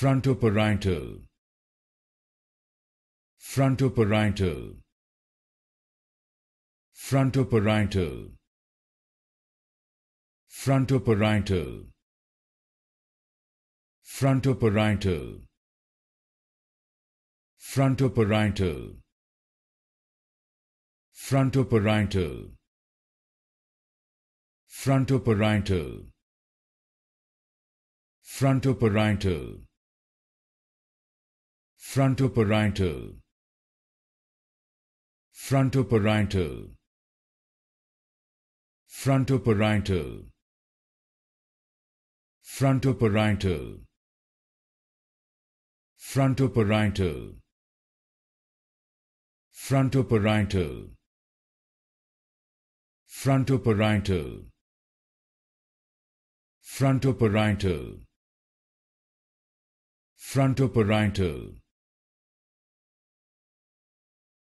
frontoparietal frontoparietal frontoparietal frontoparietal frontoparietal frontoparietal frontoparietal frontoparietal frontoparietal frontoparietal frontoparietal frontoparietal frontoparietal frontoparietal frontoparietal frontoparietal frontoparietal frontoparietal